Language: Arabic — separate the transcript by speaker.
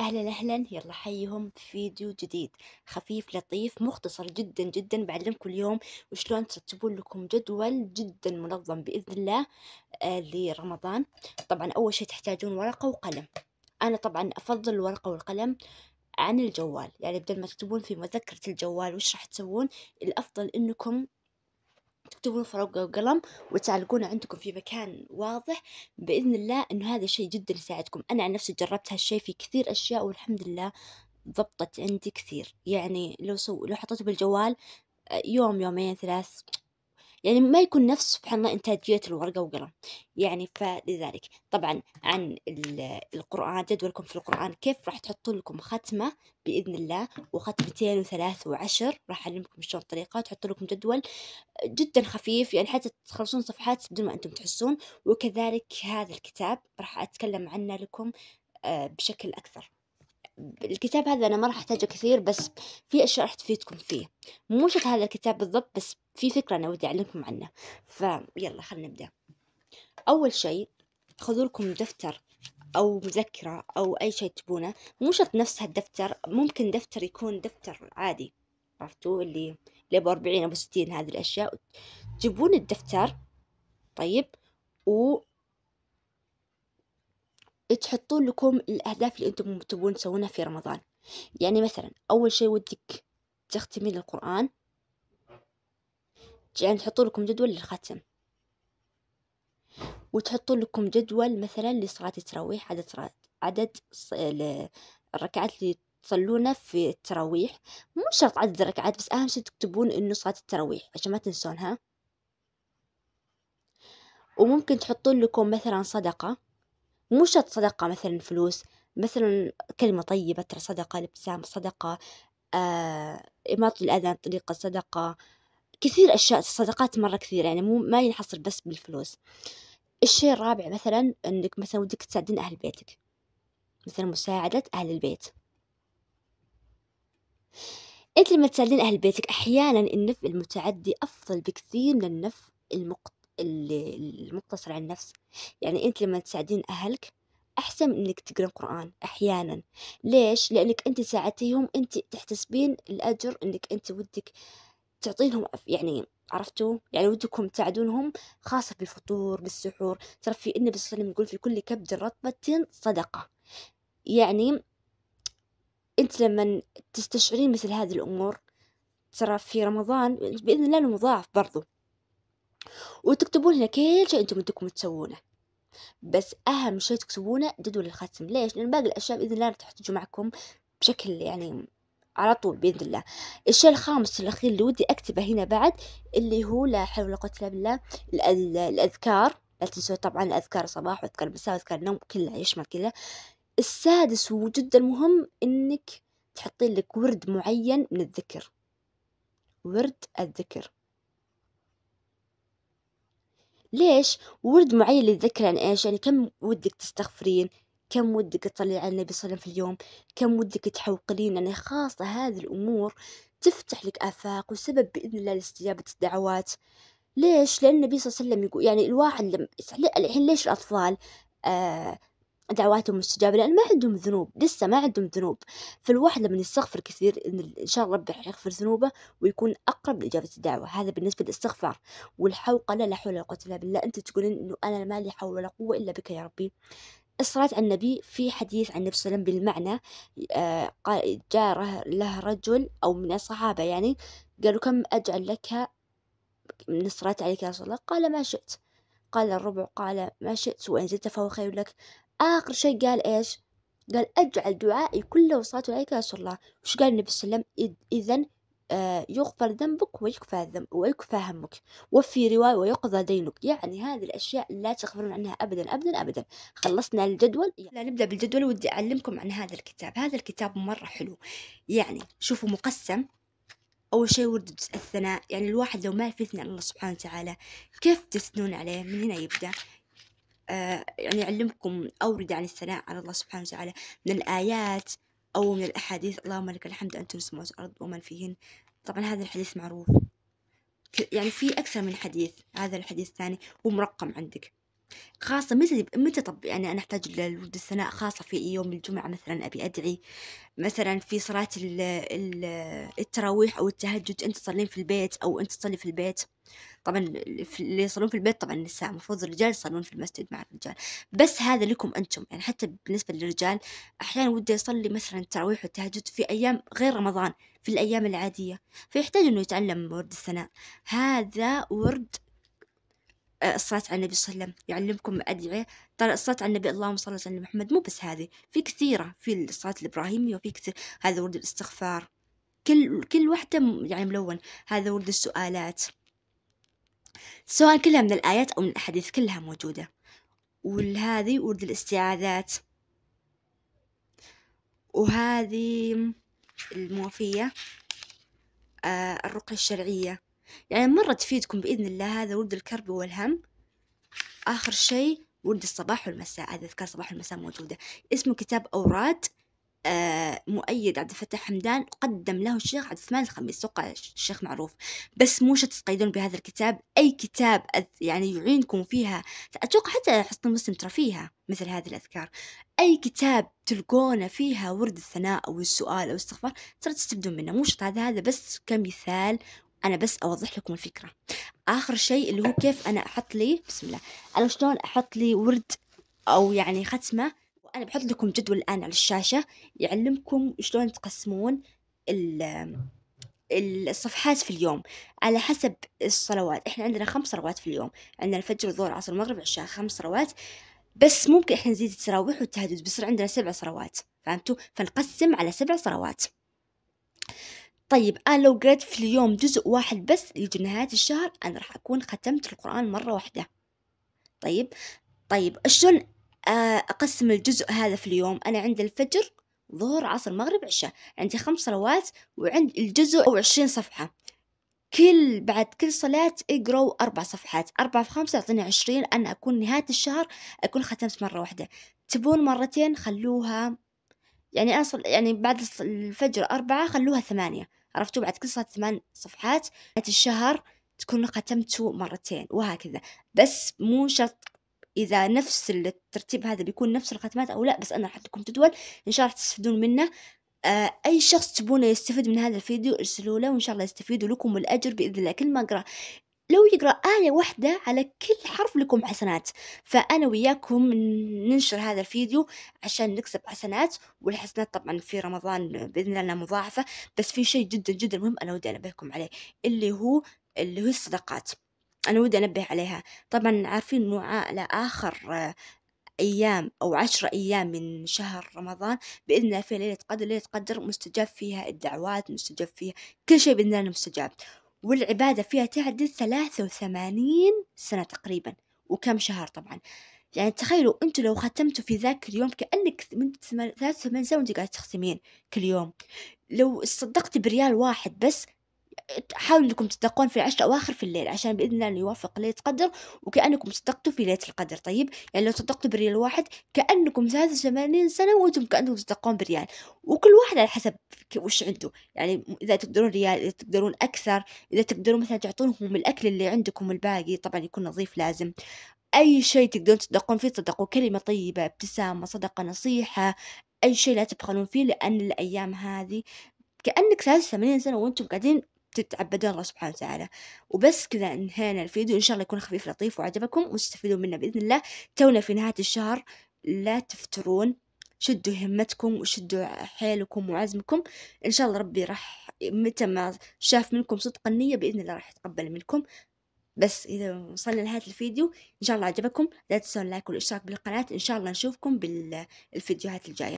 Speaker 1: اهلا اهلا يلا حيهم فيديو جديد خفيف لطيف مختصر جدا جدا بعلمكم اليوم وشلون ترتبون لكم جدول جدا منظم باذن الله آه لرمضان طبعا اول شيء تحتاجون ورقه وقلم انا طبعا افضل الورقه والقلم عن الجوال يعني بدل ما تكتبون في مذكرة الجوال وش راح تسوون الأفضل إنكم تكتبون في ورقة وقلم وتعلقونه عندكم في مكان واضح بإذن الله إنه هذا الشي جدا يساعدكم أنا عن نفسي جربت هالشي في كثير أشياء والحمد لله ضبطت عندي كثير يعني لو سو... لو حطيته بالجوال آه، يوم يومين ثلاث يعني ما يكون نفس سبحان الله إنتاجية الورقة وقلم يعني فلذلك طبعا عن القرآن جدولكم في القرآن كيف راح تحطوا لكم ختمة بإذن الله وختمتين وثلاث وعشر راح أعلمكم شلون الطريقة تحطوا لكم جدول جدا خفيف يعني حتى تخلصون صفحات بدون ما أنتم تحسون وكذلك هذا الكتاب راح أتكلم عنه لكم آه، بشكل أكثر الكتاب هذا أنا ما راح أحتاجه كثير بس في أشياء راح تفيدكم فيه مو شرط هذا الكتاب بالضبط بس في فكرة أنا ودي أعلمكم عنه فيلا خلينا نبدأ أول شيء خذوا لكم دفتر أو مذكرة أو أي شيء تبونه مو شرط نفس هالدفتر ممكن دفتر يكون دفتر عادي عرفتوا اللي اللي أبو أربعين أبو ستين هذه الأشياء تجيبون الدفتر طيب و تحطون لكم الأهداف اللي أنتم تبون تسوونها في رمضان يعني مثلا أول شيء ودك تختمين القرآن يعني تحطون لكم جدول للختم وتحطون لكم جدول مثلا لصلاة التراويح عدد عدد الركعات اللي تصلونه في التراويح مو شرط عدد الركعات بس أهم شيء تكتبون إنه صلاة التراويح عشان ما تنسونها وممكن تحطون لكم مثلا صدقة مو شرط صدقة مثلا فلوس مثلا كلمة طيبة ترى صدقة الابتسامة صدقة آه إماطة الأذى عن طريق الصدقة كثير أشياء الصدقات مرة كثيرة يعني مو ما ينحصر بس بالفلوس الشي الرابع مثلا إنك مثلا ودك تساعدين أهل بيتك مثلا مساعدة أهل البيت أنت لما تساعدين أهل بيتك أحيانا النفع المتعدي أفضل بكثير من النفع المقت... المقتصر على النفس يعني أنت لما تساعدين أهلك أحسن من إنك تقرين قرآن أحيانا ليش؟ لأنك أنت ساعدتيهم أنت تحتسبين الأجر إنك أنت ودك تعطينهم يعني عرفتوا يعني ودكم تساعدونهم خاصة بالفطور بالسحور ترى في النبي صلى الله عليه وسلم يقول في كل كبد رطبة صدقة يعني أنت لما تستشعرين مثل هذه الأمور ترى في رمضان بإذن الله مضاعف برضو وتكتبون لنا كل شيء انتم بدكم تسوونه بس اهم شيء تكتبونه جدول الختم ليش لان باقي الاشياء باذن الله راح تحتاجوا معكم بشكل يعني على طول باذن الله الشيء الخامس الاخير اللي ودي اكتبه هنا بعد اللي هو لا حول ولا قوه الا بالله الاذكار لا تنسوا طبعا الاذكار صباح واذكار مساء واذكار النوم كلها يشمل كلها السادس وجدا مهم انك تحطين لك ورد معين من الذكر ورد الذكر ليش؟ ورد معين اللي يتذكره عن إيش يعني كم ودك تستغفرين كم ودك تطلعي على النبي صلى الله عليه وسلم في اليوم كم ودك تحوقلين يعني خاصة هذي الأمور تفتح لك آفاق وسبب بإذن الله لاستجابة الدعوات ليش؟ لأن النبي صلى الله عليه وسلم يقول يعني الواحد لما يعني الحين ليش الأطفال آه دعواتهم مستجابة لأن ما عندهم ذنوب لسه ما عندهم ذنوب فالواحد لما يستغفر كثير إن, إن شاء الله ربي حيغفر ذنوبه ويكون أقرب لإجابة الدعوة هذا بالنسبة للاستغفار والحوقلة لا حول ولا قوة إلا بالله أنت تقولين إنه أنا ما لي حول ولا قوة إلا بك يا ربي الصلاة على النبي في حديث عن النبي صلى الله عليه وسلم بالمعنى آه قال جاء له رجل أو من الصحابة يعني قالوا كم أجعل لك من الصلاة عليك يا رسول الله قال ما شئت قال الربع قال ما شئت وإن زدت فهو خير لك آخر شي قال إيش قال أجعل دعائي كله وصلاته عليك يا رسول الله وش قال النبي صلى الله عليه وسلم إذا آه، يغفر ذنبك ويكفى ذنب ويكفى همك وفي رواية ويقضى دينك يعني هذه الأشياء لا تغفرون عنها أبدا أبدا أبدا خلصنا الجدول يعني نبدأ بالجدول ودي أعلمكم عن هذا الكتاب هذا الكتاب مرة حلو يعني شوفوا مقسم أول شيء ورد الثناء يعني الواحد لو ما في ثناء الله سبحانه وتعالى كيف تثنون عليه من هنا يبدأ آه، يعني أعلمكم أورد عن الثناء على الله سبحانه وتعالى من الآيات أو من الأحاديث اللهم لك الحمد أنت السماوات والأرض ومن فيهن طبعا هذا الحديث معروف يعني في أكثر من حديث هذا الحديث الثاني ومرقم عندك خاصة متى متى طب يعني أنا أحتاج لورد الثناء خاصة في يوم الجمعة مثلا أبي أدعي مثلا في صلاة ال ال التراويح أو التهجد أنت تصلين في البيت أو أنت تصلي في البيت طبعا اللي يصلون في البيت طبعا النساء المفروض الرجال يصلون في المسجد مع الرجال بس هذا لكم أنتم يعني حتى بالنسبة للرجال أحيانا ودي يصلي مثلا التراويح والتهجد في أيام غير رمضان في الأيام العادية فيحتاج إنه يتعلم ورد الثناء هذا ورد الصلاة على النبي صلى الله عليه وسلم يعلمكم أدعية ترى الصلاة على النبي اللهم صل على محمد مو بس هذه في كثيرة في الصلاة الإبراهيمية وفي كثير هذا ورد الاستغفار كل كل واحدة يعني ملون هذا ورد السؤالات سواء كلها من الآيات أو من الأحاديث كلها موجودة وهذه ورد الاستعاذات وهذه الموفية آه الرقية الشرعية يعني مرة تفيدكم بإذن الله هذا ورد الكرب والهم آخر شيء ورد الصباح والمساء هذا أذكار الصباح والمساء موجودة اسمه كتاب أوراد آه، مؤيد عبد الفتاح حمدان قدم له الشيخ عبد الثمان الخميس توقع الشيخ معروف بس مو شرط تقيدون بهذا الكتاب أي كتاب يعني يعينكم فيها أتوقع حتى حسن المسلم ترى فيها مثل هذه الأذكار أي كتاب تلقونه فيها ورد الثناء أو السؤال أو الاستغفار ترى تستبدون منه مو شرط هذا هذا بس كمثال أنا بس أوضح لكم الفكرة آخر شيء اللي هو كيف أنا أحط لي بسم الله أنا شلون أحط لي ورد أو يعني ختمة وأنا بحط لكم جدول الآن على الشاشة يعلمكم شلون تقسمون الصفحات في اليوم على حسب الصلوات احنا عندنا خمس صلوات في اليوم عندنا الفجر الظهر العصر المغرب العشاء خمس صلوات بس ممكن احنا نزيد التراويح والتهجد بيصير عندنا سبع صلوات فهمتوا فنقسم على سبع صلوات طيب أنا لو قريت في اليوم جزء واحد بس يجي نهاية الشهر أنا راح أكون ختمت القرآن مرة واحدة طيب طيب شلون آه، أقسم الجزء هذا في اليوم أنا عند الفجر ظهر عصر مغرب عشاء عندي خمس صلوات وعند الجزء أو عشرين صفحة كل بعد كل صلاة اقروا أربع صفحات أربعة في خمسة يعطيني عشرين أنا أكون نهاية الشهر أكون ختمت مرة واحدة تبون مرتين خلوها يعني أصل يعني بعد الفجر أربعة خلوها ثمانية عرفتوا بعد كل صفحة ثمان صفحات نهاية الشهر تكون ختمته مرتين وهكذا بس مو شرط إذا نفس الترتيب هذا بيكون نفس الختمات أو لا بس أنا راح لكم جدول إن شاء الله راح تستفيدون منه آه، أي شخص تبونه يستفيد من هذا الفيديو ارسلوا له وإن شاء الله يستفيدوا لكم الأجر بإذن الله كل ما أقرأ لو يقرأ آية واحدة على كل حرف لكم حسنات فأنا وياكم ننشر هذا الفيديو عشان نكسب حسنات والحسنات طبعا في رمضان بإذن الله مضاعفة بس في شيء جدا جدا مهم أنا ودي أنبهكم عليه اللي هو اللي هو الصدقات أنا ودي أنبه عليها طبعا عارفين أنه على آخر أيام أو عشرة أيام من شهر رمضان بإذن الله في ليلة قدر ليلة قدر مستجاب فيها الدعوات مستجاب فيها كل شيء بإذن الله مستجاب والعبادة فيها تعدل ثلاثة وثمانين سنة تقريبا وكم شهر طبعا يعني تخيلوا أنتوا لو ختمتوا في ذاك اليوم كأنك من ثلاثة وثمانين سنة وأنت قاعد تختمين كل يوم لو صدقت بريال واحد بس حاولوا انكم تتقون في العشر الاواخر في الليل عشان باذن الله يوافق ليله القدر وكانكم صدقتوا في ليله القدر طيب يعني لو صدقتوا بريال واحد كانكم 83 سنه وانتم كانكم تصدقون بريال وكل واحد على حسب وش عنده يعني اذا تقدرون ريال اذا تقدرون اكثر اذا تقدرون مثلا تعطونهم الاكل اللي عندكم الباقي طبعا يكون نظيف لازم أي شيء تقدرون تصدقون فيه صدقوا كلمة طيبة ابتسامة صدقة نصيحة أي شيء لا تبخلون فيه لأن الأيام هذه كأنك ثلاثة وثمانين سنة وأنتم قاعدين تتعبدون الله سبحانه وتعالى وبس كذا انهينا الفيديو إن شاء الله يكون خفيف لطيف وعجبكم وتستفيدون منه بإذن الله تونا في نهاية الشهر لا تفترون شدوا همتكم وشدوا حيلكم وعزمكم إن شاء الله ربي راح متى ما شاف منكم صدق النية بإذن الله راح يتقبل منكم بس إذا وصلنا لنهاية الفيديو إن شاء الله عجبكم لا تنسون اللايك والاشتراك بالقناة إن شاء الله نشوفكم بالفيديوهات الجاية